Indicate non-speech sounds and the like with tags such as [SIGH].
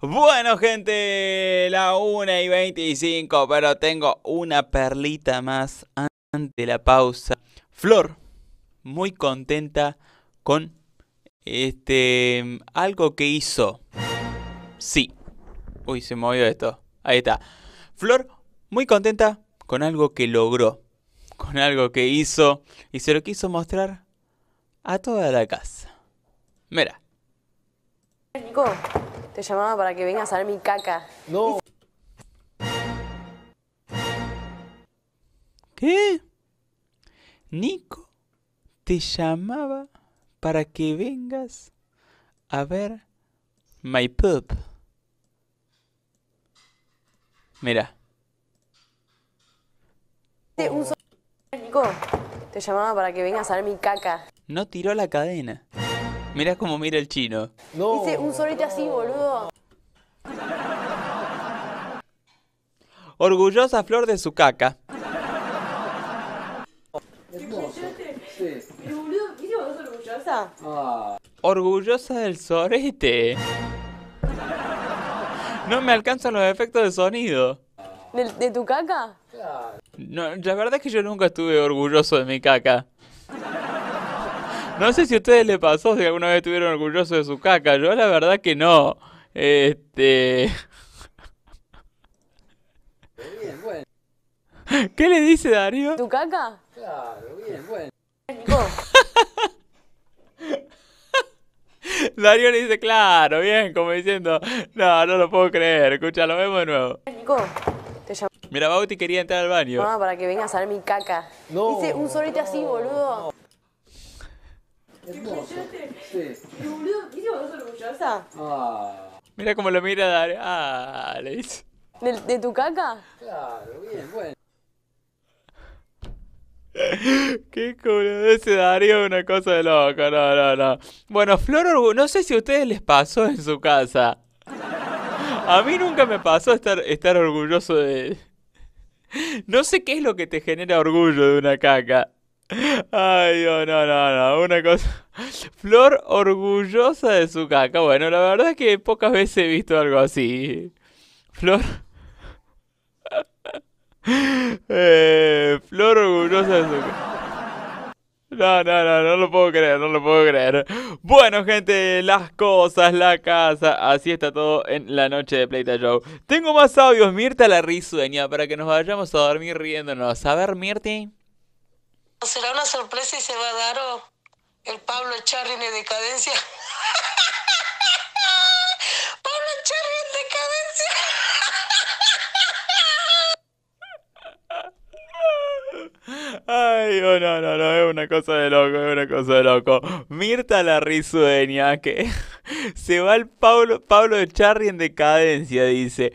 Bueno, gente, la 1 y 25, pero tengo una perlita más antes de la pausa. Flor, muy contenta con este algo que hizo. Sí. Uy, se movió esto. Ahí está. Flor, muy contenta con algo que logró, con algo que hizo y se lo quiso mostrar a toda la casa. Mira. Te llamaba para que vengas a ver mi caca. No. ¿Qué? Nico te llamaba para que vengas a ver my pup. Mira. Nico, te llamaba para que vengas a ver mi caca. No tiró la cadena. Mirá cómo mira el chino. No. un solito así, boludo. Orgullosa flor de su caca. orgullosa? Ah. Orgullosa del sorete. No me alcanzan los efectos de sonido. ¿De, tu caca? No, la verdad es que yo nunca estuve orgulloso de mi caca. No sé si a ustedes les pasó si alguna vez estuvieron orgullosos de su caca. Yo la verdad que no. Este. Bien, bueno. ¿Qué le dice Darío? ¿Tu caca? Claro, bien, bueno. [LAUGHS] Darío le dice, claro, bien, como diciendo, no, no lo puedo creer. Escucha, lo vemos de nuevo. Nico, te Mira, Bauti quería entrar al baño. No, para que venga a ver mi caca. Dice un solito así, boludo. Sí. Ah. Ah. Mira cómo lo mira Darío. Ah, le dice. ¿De, tu caca? Claro, bien, bueno. [LAUGHS] Qué culo, ese Darío una cosa de loco, no, no, no. Bueno, Flor, no sé si a ustedes les pasó en su casa. A mí nunca me pasó estar, estar orgulloso de... No sé qué es lo que te genera orgullo de una caca. Ay, no, no, no, una cosa. Flor orgullosa de su caca. Bueno, la verdad es que pocas veces he visto algo así. Flor. [LAUGHS] Eh, Flor orgullosa de su caca. No, no, no, no lo puedo creer, no lo puedo creer. Bueno, gente, las cosas, la casa, así está todo en la noche de Playta Show. Tengo más audios, Mirta la risueña, para que nos vayamos a dormir riéndonos. A ver, Mirti. Pues, será una sorpresa y se va a dar el Pablo Charri en decadencia. [LAUGHS] Pablo Charri en decadencia. Ay, oh, no, no, no, es una cosa de loco, es una cosa de loco. Mirta la risueña que [LAUGHS] se va el Pablo, Pablo Charri en decadencia, dice.